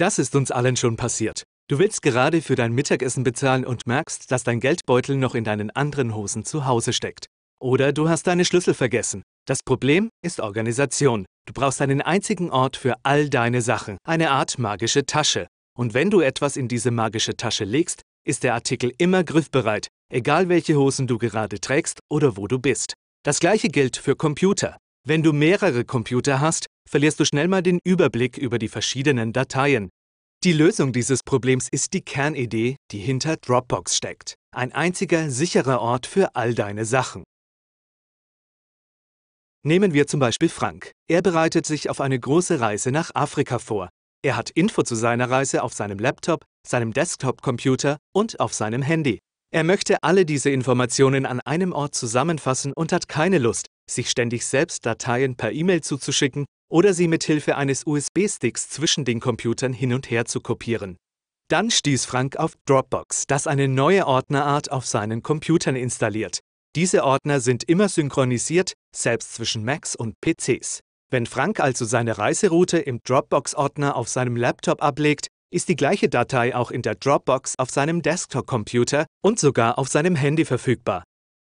Das ist uns allen schon passiert. Du willst gerade für dein Mittagessen bezahlen und merkst, dass dein Geldbeutel noch in deinen anderen Hosen zu Hause steckt. Oder du hast deine Schlüssel vergessen. Das Problem ist Organisation. Du brauchst einen einzigen Ort für all deine Sachen, eine Art magische Tasche. Und wenn du etwas in diese magische Tasche legst, ist der Artikel immer griffbereit, egal welche Hosen du gerade trägst oder wo du bist. Das gleiche gilt für Computer. Wenn du mehrere Computer hast, verlierst du schnell mal den Überblick über die verschiedenen Dateien. Die Lösung dieses Problems ist die Kernidee, die hinter Dropbox steckt. Ein einziger sicherer Ort für all deine Sachen. Nehmen wir zum Beispiel Frank. Er bereitet sich auf eine große Reise nach Afrika vor. Er hat Info zu seiner Reise auf seinem Laptop, seinem Desktop-Computer und auf seinem Handy. Er möchte alle diese Informationen an einem Ort zusammenfassen und hat keine Lust, sich ständig selbst Dateien per E-Mail zuzuschicken oder sie mit Hilfe eines USB-Sticks zwischen den Computern hin und her zu kopieren. Dann stieß Frank auf Dropbox, das eine neue Ordnerart auf seinen Computern installiert. Diese Ordner sind immer synchronisiert, selbst zwischen Macs und PCs. Wenn Frank also seine Reiseroute im Dropbox-Ordner auf seinem Laptop ablegt, ist die gleiche Datei auch in der Dropbox auf seinem Desktop-Computer und sogar auf seinem Handy verfügbar.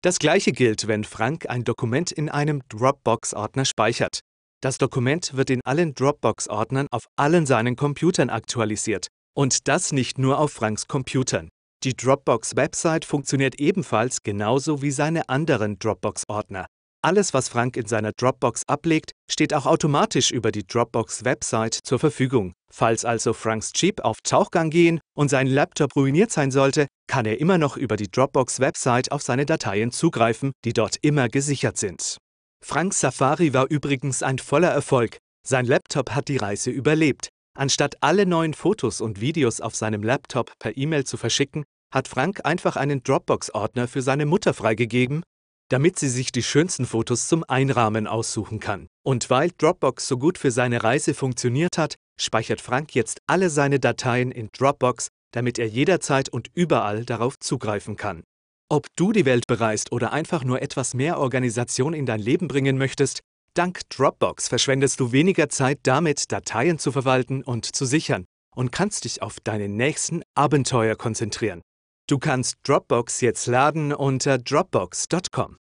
Das gleiche gilt, wenn Frank ein Dokument in einem Dropbox-Ordner speichert. Das Dokument wird in allen Dropbox-Ordnern auf allen seinen Computern aktualisiert. Und das nicht nur auf Franks Computern. Die Dropbox-Website funktioniert ebenfalls genauso wie seine anderen Dropbox-Ordner. Alles, was Frank in seiner Dropbox ablegt, steht auch automatisch über die Dropbox-Website zur Verfügung. Falls also Franks Jeep auf Tauchgang gehen und sein Laptop ruiniert sein sollte, kann er immer noch über die Dropbox-Website auf seine Dateien zugreifen, die dort immer gesichert sind. Franks Safari war übrigens ein voller Erfolg. Sein Laptop hat die Reise überlebt. Anstatt alle neuen Fotos und Videos auf seinem Laptop per E-Mail zu verschicken, hat Frank einfach einen Dropbox-Ordner für seine Mutter freigegeben, damit sie sich die schönsten Fotos zum Einrahmen aussuchen kann. Und weil Dropbox so gut für seine Reise funktioniert hat, speichert Frank jetzt alle seine Dateien in Dropbox, damit er jederzeit und überall darauf zugreifen kann. Ob du die Welt bereist oder einfach nur etwas mehr Organisation in dein Leben bringen möchtest, dank Dropbox verschwendest du weniger Zeit damit, Dateien zu verwalten und zu sichern und kannst dich auf deine nächsten Abenteuer konzentrieren. Du kannst Dropbox jetzt laden unter dropbox.com.